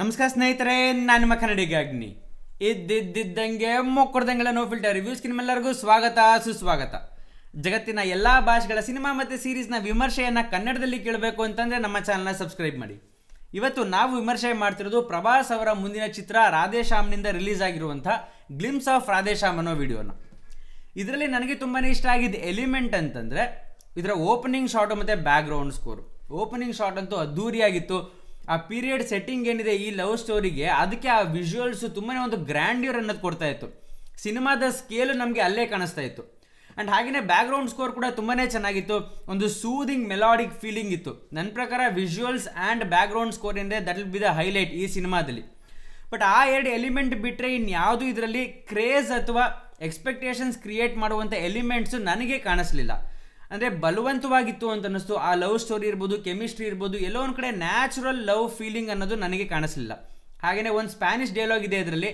ನಮಸ್ಕಾರ ಸ್ನೇಹಿತರೆ ನಾನು ನಿಮ್ಮ ಕನ್ನಡಿಗ ಇದ್ದಿದ್ದಂಗೆ ಮೊಕ್ಕಡ್ದಂಗೆಲ್ಲ ನೋ ಫಿಲ್ಟರ್ ರಿವ್ಯೂಸ್ ನಿಮ್ಮೆಲ್ಲರಿಗೂ ಸ್ವಾಗತ ಸುಸ್ವಾಗತ ಜಗತ್ತಿನ ಎಲ್ಲ ಭಾಷೆಗಳ ಸಿನಿಮಾ ಮತ್ತು ಸೀರೀಸ್ನ ವಿಮರ್ಶೆಯನ್ನು ಕನ್ನಡದಲ್ಲಿ ಕೇಳಬೇಕು ಅಂತಂದರೆ ನಮ್ಮ ಚಾನಲ್ನ ಸಬ್ಸ್ಕ್ರೈಬ್ ಮಾಡಿ ಇವತ್ತು ನಾವು ವಿಮರ್ಶೆ ಮಾಡ್ತಿರೋದು ಪ್ರಭಾಸ್ ಅವರ ಮುಂದಿನ ಚಿತ್ರ ರಾಧೇಶ್ಯಾಮ್ನಿಂದ ರಿಲೀಸ್ ಆಗಿರುವಂಥ ಗ್ಲಿಮ್ಸ್ ಆಫ್ ರಾಧೇಶ್ಯಾಮ್ ಅನ್ನೋ ವಿಡಿಯೋನ ಇದರಲ್ಲಿ ನನಗೆ ತುಂಬಾ ಇಷ್ಟ ಆಗಿದ್ದ ಎಲಿಮೆಂಟ್ ಅಂತಂದರೆ ಇದರ ಓಪನಿಂಗ್ ಶಾಟು ಮತ್ತು ಬ್ಯಾಕ್ ಸ್ಕೋರು ಓಪನಿಂಗ್ ಶಾಟ್ ಅಂತೂ ಅದ್ದೂರಿಯಾಗಿತ್ತು ಆ ಪೀರಿಯಡ್ ಸೆಟ್ಟಿಂಗ್ ಏನಿದೆ ಈ ಲವ್ ಸ್ಟೋರಿಗೆ ಅದಕ್ಕೆ ಆ ವಿಜುವಲ್ಸ್ ತುಂಬಾ ಒಂದು ಗ್ರ್ಯಾಂಡ್ಯೂರ್ ಅನ್ನೋದು ಕೊಡ್ತಾ ಇತ್ತು ಸಿನಿಮಾದ ಸ್ಕೇಲು ನಮಗೆ ಅಲ್ಲೇ ಕಾಣಿಸ್ತಾ ಇತ್ತು ಆ್ಯಂಡ್ ಹಾಗೆಯೇ ಬ್ಯಾಕ್ಗ್ರೌಂಡ್ ಸ್ಕೋರ್ ಕೂಡ ತುಂಬಾ ಚೆನ್ನಾಗಿತ್ತು ಒಂದು ಸೂದಿಂಗ್ ಮೆಲಾಡಿಕ್ ಫೀಲಿಂಗ್ ಇತ್ತು ನನ್ನ ಪ್ರಕಾರ ವಿಜುವಲ್ಸ್ ಆ್ಯಂಡ್ ಬ್ಯಾಕ್ಗ್ರೌಂಡ್ ಸ್ಕೋರ್ ಎಂದರೆ that will be the highlight ಈ ಸಿನಿಮಾದಲ್ಲಿ ಬಟ್ ಆ ಎರಡು ಎಲಿಮೆಂಟ್ ಬಿಟ್ಟರೆ ಇನ್ಯಾವುದು ಇದರಲ್ಲಿ ಕ್ರೇಜ್ ಅಥವಾ ಎಕ್ಸ್ಪೆಕ್ಟೇಷನ್ಸ್ ಕ್ರಿಯೇಟ್ ಮಾಡುವಂಥ ಎಲಿಮೆಂಟ್ಸು ನನಗೆ ಕಾಣಿಸ್ಲಿಲ್ಲ ಅಂದರೆ ಬಲವಂತವಾಗಿತ್ತು ಅಂತ ಅನ್ನಿಸ್ತು ಆ ಲವ್ ಸ್ಟೋರಿ ಇರ್ಬೋದು ಕೆಮಿಸ್ಟ್ರಿ ಇರ್ಬೋದು ಎಲ್ಲೋ ಒಂದು ಕಡೆ ನ್ಯಾಚುರಲ್ ಲವ್ ಫೀಲಿಂಗ್ ಅನ್ನೋದು ನನಗೆ ಕಾಣಿಸಲಿಲ್ಲ ಹಾಗೆಯೇ ಒಂದು ಸ್ಪ್ಯಾನಿಷ್ ಡೈಲಾಗ್ ಇದೆ ಅದರಲ್ಲಿ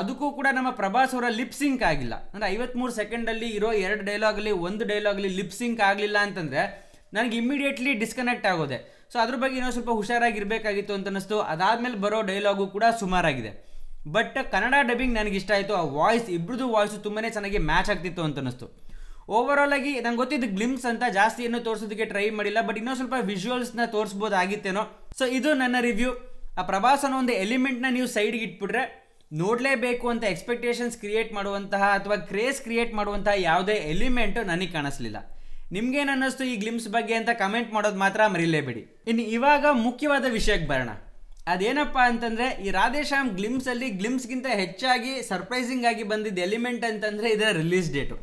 ಅದಕ್ಕೂ ಕೂಡ ನಮ್ಮ ಪ್ರಭಾಸ್ ಅವರ ಲಿಪ್ಸಿಂಕ್ ಆಗಿಲ್ಲ ಅಂದರೆ ಐವತ್ತ್ಮೂರು ಸೆಕೆಂಡಲ್ಲಿ ಇರೋ ಎರಡು ಡೈಲಾಗಲ್ಲಿ ಒಂದು ಲಿಪ್ ಲಿಪ್ಸಿಂಕ್ ಆಗಲಿಲ್ಲ ಅಂತಂದರೆ ನನಗೆ ಇಮ್ಮಿಡಿಯೇಟ್ಲಿ ಡಿಸ್ಕನೆಕ್ಟ್ ಆಗೋದೆ ಸೊ ಅದ್ರ ಬಗ್ಗೆ ಏನೋ ಸ್ವಲ್ಪ ಹುಷಾರಾಗಿರಬೇಕಾಗಿತ್ತು ಅಂತ ಅನ್ನಿಸ್ತು ಅದಾದಮೇಲೆ ಬರೋ ಡೈಲಾಗು ಕೂಡ ಸುಮಾರಾಗಿದೆ ಬಟ್ ಕನ್ನಡ ಡಬ್ಬಿಂಗ್ ನನಗೆ ಇಷ್ಟ ಆಯಿತು ಆ ವಾಯ್ಸ್ ಇಬ್ಬರದು ವಾಯ್ಸು ತುಂಬಾ ಚೆನ್ನಾಗಿ ಮ್ಯಾಚ್ ಆಗ್ತಿತ್ತು ಅಂತ ಅನ್ನಿಸ್ತು ಓವರ್ ಆಲ್ ಆಗಿ ನಂಗೆ ಗೊತ್ತಿದ್ದು ಗ್ಲಿಮ್ಸ್ ಅಂತ ಜಾಸ್ತಿ ಏನೂ ತೋರಿಸೋದಕ್ಕೆ ಟ್ರೈ ಮಾಡಿಲ್ಲ ಬಟ್ ಇನ್ನೊಂದು ಸ್ವಲ್ಪ ವಿಜುವಲ್ಸ್ನ ಆಗಿತ್ತೇನೋ ಸೊ ಇದು ನನ್ನ ರಿವ್ಯೂ ಆ ಪ್ರವಾಸನ ಒಂದು ಎಲಿಮೆಂಟ್ನ ನೀವು ಸೈಡ್ಗೆ ಇಟ್ಬಿಟ್ರೆ ನೋಡಲೇಬೇಕು ಅಂತ ಎಕ್ಸ್ಪೆಕ್ಟೇಷನ್ಸ್ ಕ್ರಿಯೇಟ್ ಮಾಡುವಂತಹ ಅಥವಾ ಕ್ರೇಸ್ ಕ್ರಿಯೇಟ್ ಮಾಡುವಂತಹ ಯಾವುದೇ ಎಲಿಮೆಂಟು ನನಗೆ ಕಾಣಿಸ್ಲಿಲ್ಲ ನಿಮ್ಗೇನು ಅನ್ನಿಸ್ತು ಈ ಗ್ಲಿಮ್ಸ್ ಬಗ್ಗೆ ಅಂತ ಕಮೆಂಟ್ ಮಾಡೋದು ಮಾತ್ರ ಮರಿಲೇಬೇಡಿ ಇನ್ನು ಇವಾಗ ಮುಖ್ಯವಾದ ವಿಷಯಕ್ಕೆ ಬರೋಣ ಅದೇನಪ್ಪ ಅಂತಂದರೆ ಈ ರಾಧೇಶ್ಯಾಮ್ ಗ್ಲಿಮ್ಸಲ್ಲಿ ಗ್ಲಿಮ್ಸ್ಗಿಂತ ಹೆಚ್ಚಾಗಿ ಸರ್ಪ್ರೈಸಿಂಗ್ ಆಗಿ ಬಂದಿದ್ದ ಎಲಿಮೆಂಟ್ ಅಂತಂದರೆ ಇದರ ರಿಲೀಸ್ ಡೇಟು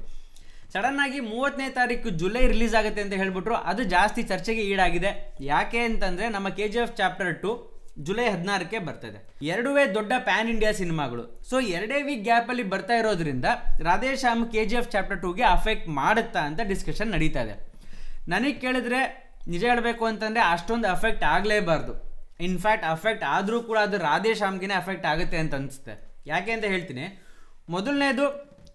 ಸಡನ್ ಆಗಿ ಮೂವತ್ತನೇ ತಾರೀಕು ಜುಲೈ ರಿಲೀಸ್ ಆಗುತ್ತೆ ಅಂತ ಹೇಳ್ಬಿಟ್ರು ಅದು ಜಾಸ್ತಿ ಚರ್ಚೆಗೆ ಈಡಾಗಿದೆ ಯಾಕೆ ಅಂತಂದರೆ ನಮ್ಮ K G F chapter two July ಹದಿನಾರಕ್ಕೆ ಬರ್ತದೆ ಎರಡುವೇ ದೊಡ್ಡ ಪ್ಯಾನ್ ಇಂಡಿಯಾ ಸಿನಿಮಾಗಳು ಸೊ ಎರಡೇ ವೀಕ್ ಗ್ಯಾಪಲ್ಲಿ ಬರ್ತಾ ಇರೋದ್ರಿಂದ Radhe Shyam K G F chapter ಟೂಗೆ ಅಫೆಕ್ಟ್ ಮಾಡುತ್ತಾ ಅಂತ ಡಿಸ್ಕಷನ್ ನಡೀತಾ ಇದೆ ನನಗೆ ಕೇಳಿದ್ರೆ ನಿಜ ಹೇಳಬೇಕು ಅಂತಂದರೆ ಅಷ್ಟೊಂದು ಅಫೆಕ್ಟ್ ಆಗಲೇಬಾರ್ದು ಇನ್ಫ್ಯಾಕ್ಟ್ ಅಫೆಕ್ಟ್ ಆದರೂ ಕೂಡ ಅದು ರಾಧೇಶ್ಯಾಮ್ಗೆ ಅಫೆಕ್ಟ್ ಆಗುತ್ತೆ ಅಂತ ಅನಿಸುತ್ತೆ ಯಾಕೆ ಅಂತ ಹೇಳ್ತೀನಿ ಮೊದಲನೇದು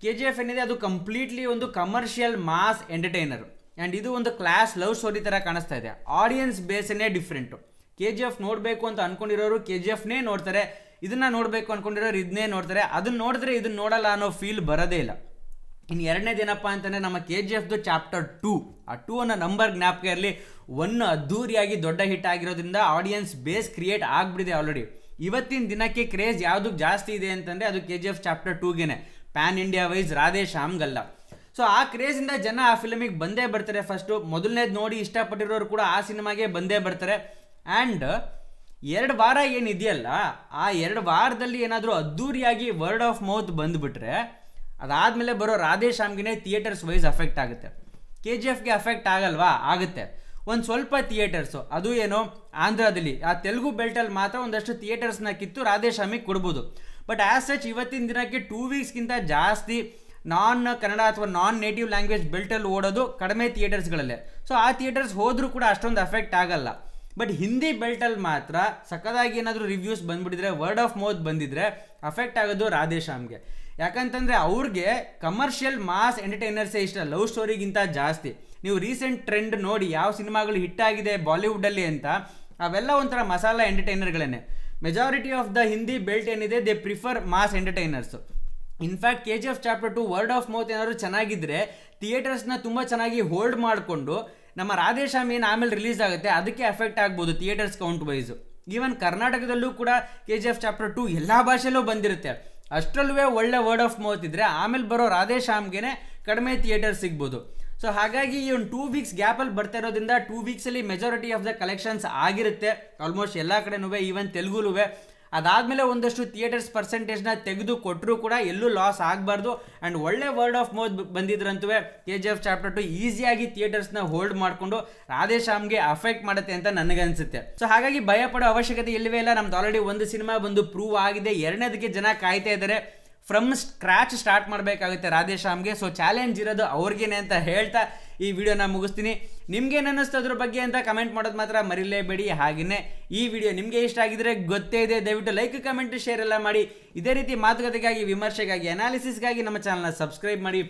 ಕೆ ಜಿ ಎಫ್ ಏನಿದೆ ಅದು ಕಂಪ್ಲೀಟ್ಲಿ ಒಂದು ಕಮರ್ಷಿಯಲ್ ಮಾಸ್ ಎಂಟರ್ಟೈನರ್ ಆ್ಯಂಡ್ ಇದು ಒಂದು ಕ್ಲಾಸ್ ಲವ್ ಸ್ಟೋರಿ ಥರ ಕಾಣಿಸ್ತಾ ಇದೆ ಆಡಿಯನ್ಸ್ ಬೇಸನ್ನೇ ಡಿಫ್ರೆಂಟು ಕೆ ಜಿ ಎಫ್ ನೋಡಬೇಕು ಅಂತ ಅಂದ್ಕೊಂಡಿರೋರು ಕೆ ಜಿ ಎಫ್ನೇ ನೋಡ್ತಾರೆ ಇದನ್ನು ನೋಡಬೇಕು ಅಂದ್ಕೊಂಡಿರೋರು ಇದನ್ನೇ ನೋಡ್ತಾರೆ ಅದನ್ನ ನೋಡಿದ್ರೆ ಇದನ್ನ ನೋಡಲ್ಲ ಅನ್ನೋ ಫೀಲ್ ಬರೋದೇ ಇಲ್ಲ ಇನ್ನು ಎರಡನೇ ದಿನಪ್ಪ ಅಂತಂದರೆ ನಮ್ಮ ಕೆ ಜಿ ಎಫ್ದು ಚಾಪ್ಟರ್ ಟೂ ಆ ಟೂ ಅನ್ನೋ ನಂಬರ್ ಜ್ಞಾಪಕ ಇರಲಿ ಒನ್ ಅದ್ದೂರಿಯಾಗಿ ದೊಡ್ಡ ಹಿಟ್ ಆಗಿರೋದ್ರಿಂದ ಆಡಿಯನ್ಸ್ ಬೇಸ್ ಕ್ರಿಯೇಟ್ ಆಗಿಬಿಡಿದೆ ಆಲ್ರೆಡಿ ಇವತ್ತಿನ ದಿನಕ್ಕೆ ಕ್ರೇಜ್ ಯಾವುದಕ್ಕೆ ಜಾಸ್ತಿ ಇದೆ ಅಂತಂದರೆ ಅದು ಕೆ ಜಿ ಎಫ್ ಚಾಪ್ಟರ್ ಟೂಗೇನೆ pan India wise Radhe Shyam ಗಲ್ಲ ಸೊ ಆ ಕ್ರೇಜಿಂದ ಜನ ಆ ಫಿಲಮಿಗೆ ಬಂದೇ ಬರ್ತಾರೆ ಫಸ್ಟು ಮೊದಲನೇದು ನೋಡಿ ಇಷ್ಟಪಟ್ಟಿರೋರು ಕೂಡ ಆ ಸಿನಿಮಾಗೆ ಬಂದೇ ಬರ್ತಾರೆ ಆ್ಯಂಡ್ ಎರಡು ವಾರ ಏನಿದೆಯಲ್ಲ ಆ ಎರಡು ವಾರದಲ್ಲಿ ಏನಾದರೂ ಅದ್ದೂರಿಯಾಗಿ ವರ್ಡ್ ಆಫ್ ಮೌತ್ ಬಂದುಬಿಟ್ರೆ ಅದಾದಮೇಲೆ ಬರೋ ರಾಧೇ ಶ್ಯಾಮ್ಗೆ ಥಿಯೇಟರ್ಸ್ ವೈಸ್ ಅಫೆಕ್ಟ್ ಆಗುತ್ತೆ ಕೆ ಜಿ ಎಫ್ಗೆ ಅಫೆಕ್ಟ್ ಆಗಲ್ವಾ ಆಗುತ್ತೆ ಒಂದು ಸ್ವಲ್ಪ ಥಿಯೇಟರ್ಸು ಅದು ಏನು ಆಂಧ್ರದಲ್ಲಿ ಆ ತೆಲುಗು ಬೆಲ್ಟಲ್ಲಿ ಮಾತ್ರ ಒಂದಷ್ಟು ಥಿಯೇಟರ್ಸ್ನ ಕಿತ್ತು ರಾಧೇಶ್ವಾಮಿಗೆ ಕೊಡ್ಬೋದು ಬಟ್ ಆ್ಯಸ್ ಸಚ್ ಇವತ್ತಿನ ದಿನಕ್ಕೆ ಟೂ ವೀಕ್ಸ್ಗಿಂತ ಜಾಸ್ತಿ ನಾನ್ ಕನ್ನಡ ಅಥವಾ ನಾನ್ ನೇಟಿವ್ ಲ್ಯಾಂಗ್ವೇಜ್ ಬೆಲ್ಟಲ್ಲಿ ಓಡೋದು ಕಡಿಮೆ ಥಿಯೇಟರ್ಸ್ಗಳಲ್ಲೇ ಸೊ ಆ ಥಿಯೇಟರ್ಸ್ ಹೋದರೂ ಕೂಡ ಅಷ್ಟೊಂದು ಅಫೆಕ್ಟ್ ಆಗಲ್ಲ ಬಟ್ ಹಿಂದಿ ಬೆಲ್ಟಲ್ಲಿ ಮಾತ್ರ ಸಖದಾಗಿ ಏನಾದರೂ ರಿವ್ಯೂಸ್ ಬಂದ್ಬಿಟ್ಟಿದ್ರೆ ವರ್ಡ್ ಆಫ್ ಮೌತ್ ಬಂದಿದ್ರೆ ಅಫೆಕ್ಟ್ ಆಗೋದು ರಾಧೇಶ್ಯಾಮ್ಗೆ ಯಾಕಂತಂದರೆ ಅವ್ರಿಗೆ ಕಮರ್ಷಿಯಲ್ ಮಾಸ್ ಎಂಟರ್ಟೈನರ್ಸೇ ಇಷ್ಟ ಲವ್ ಸ್ಟೋರಿಗಿಂತ ಜಾಸ್ತಿ ನೀವು ರೀಸೆಂಟ್ ಟ್ರೆಂಡ್ ನೋಡಿ ಯಾವ ಸಿನಿಮಾಗಳು ಹಿಟ್ಟಾಗಿದೆ ಬಾಲಿವುಡಲ್ಲಿ ಅಂತ ಅವೆಲ್ಲ ಒಂಥರ ಮಸಾಲ ಎಂಟರ್ಟೈನರ್ಗಳೇ majority of the Hindi belt ಏನಿದೆ they prefer mass entertainers in fact K G F chapter two word of mouth ಏನಾದರೂ ಚೆನ್ನಾಗಿದ್ದರೆ ಥಿಯೇಟರ್ಸ್ನ ತುಂಬ ಚೆನ್ನಾಗಿ ಹೋಲ್ಡ್ ಮಾಡಿಕೊಂಡು ನಮ್ಮ ಏನು ಆಮೇಲೆ ರಿಲೀಸ್ ಆಗುತ್ತೆ ಅದಕ್ಕೆ ಎಫೆಕ್ಟ್ ಆಗ್ಬೋದು ಥಿಯೇಟರ್ಸ್ ಕೌಂಟ್ ವೈಸ್ ಈವನ್ ಕರ್ನಾಟಕದಲ್ಲೂ ಕೂಡ K G F chapter two ಎಲ್ಲ ಭಾಷೆಲ್ಲೂ ಬಂದಿರುತ್ತೆ ಅಷ್ಟರಲ್ಲೂ ಒಳ್ಳೆ ವರ್ಡ್ ಆಫ್ ಮೌತ್ ಇದ್ದರೆ ಆಮೇಲೆ ಬರೋ ರಾಧೇಶ್ಯಾಮ್ಗೆ ಕಡಿಮೆ ಥಿಯೇಟರ್ ಸಿಗ್ಬೋದು ಸೊ ಹಾಗಾಗಿ ಈ ಒಂದು ಟೂ ವೀಕ್ಸ್ ಗ್ಯಾಪಲ್ಲಿ ಬರ್ತಾ ಇರೋದ್ರಿಂದ ಟೂ ವೀಕ್ಸಲ್ಲಿ ಮೆಜಾರಿಟಿ ಆಫ್ ದ ಕಲೆಕ್ಷನ್ಸ್ ಆಗಿರುತ್ತೆ ಆಲ್ಮೋಸ್ಟ್ ಎಲ್ಲ ಕಡೆನೂ ಈವನ್ ತೆಲುಗುಲುವೆ ಅದಾದಮೇಲೆ ಒಂದಷ್ಟು ಥಿಯೇಟರ್ಸ್ ಪರ್ಸೆಂಟೇಜ್ನ ತೆಗೆದು ಕೊಟ್ಟರೂ ಕೂಡ ಎಲ್ಲೂ ಲಾಸ್ ಆಗಬಾರ್ದು ಆ್ಯಂಡ್ ಒಳ್ಳೆ ವರ್ಡ್ ಆಫ್ ಮೌತ್ ಬಂದಿದ್ರಂತೂ K G F chapter two ಈಸಿಯಾಗಿ ಥಿಯೇಟರ್ಸ್ನ ಹೋಲ್ಡ್ ಮಾಡಿಕೊಂಡು ರಾಧೇಶ್ಯಾಮ್ಗೆ ಅಫೆಕ್ಟ್ ಮಾಡುತ್ತೆ ಅಂತ ನನಗನ್ಸುತ್ತೆ ಸೊ ಹಾಗಾಗಿ ಭಯ ಪಡೋ ಅವಶ್ಯಕತೆ ಇಲ್ಲವೇ ಇಲ್ಲ ನಮ್ದು ಆಲ್ರೆಡಿ ಒಂದು ಸಿನಿಮಾ ಬಂದು ಪ್ರೂವ್ ಆಗಿದೆ ಎರಡನೇದಕ್ಕೆ ಜನ ಕಾಯ್ತಾ ಇದ್ದಾರೆ ಫ್ರಮ್ ಸ್ಕ್ರ್ಯಾಚ್ ಸ್ಟಾರ್ಟ್ ಮಾಡಬೇಕಾಗುತ್ತೆ ರಾಧೇಶ್ಯಾಮ್ಗೆ ಸೊ ಚಾಲೆಂಜ್ ಇರೋದು ಅವ್ರಿಗೇನೆ ಅಂತ ಹೇಳ್ತಾ ಈ ವಿಡಿಯೋನ ಮುಗಿಸ್ತೀನಿ ನಿಮ್ಗೇನು ಅನ್ನಿಸ್ತು ಅದ್ರ ಬಗ್ಗೆ ಅಂತ ಕಮೆಂಟ್ ಮಾಡೋದು ಮಾತ್ರ ಮರಿಲೇಬೇಡಿ ಹಾಗೆಯೇ ಈ ವಿಡಿಯೋ ನಿಮಗೆ ಇಷ್ಟ ಆಗಿದ್ರೆ ಗೊತ್ತೇ ಇದೆ ದಯವಿಟ್ಟು ಲೈಕ್ ಕಮೆಂಟ್ ಶೇರ್ ಎಲ್ಲ ಮಾಡಿ ಇದೇ ರೀತಿ ಮಾತುಕತೆಗಾಗಿ ವಿಮರ್ಶೆಗಾಗಿ ಅನಾಲಿಸಿಸ್ಗಾಗಿ ನಮ್ಮ ಚಾನಲ್ನ ಸಬ್ಸ್ಕ್ರೈಬ್ ಮಾಡಿ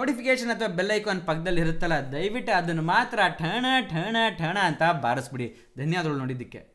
ನೋಟಿಫಿಕೇಶನ್ ಅಥವಾ ಬೆಲ್ ಐಕಾನ್ ಪಕ್ಕದಲ್ಲಿ ಇರುತ್ತಲ್ಲ ದಯವಿಟ್ಟು ಅದನ್ನು ಮಾತ್ರ ಠಣ ಠಣ ಠಣ ಅಂತ ಬಾರಿಸ್ಬಿಡಿ ಧನ್ಯವಾದಗಳು ನೋಡಿದ್ದಕ್ಕೆ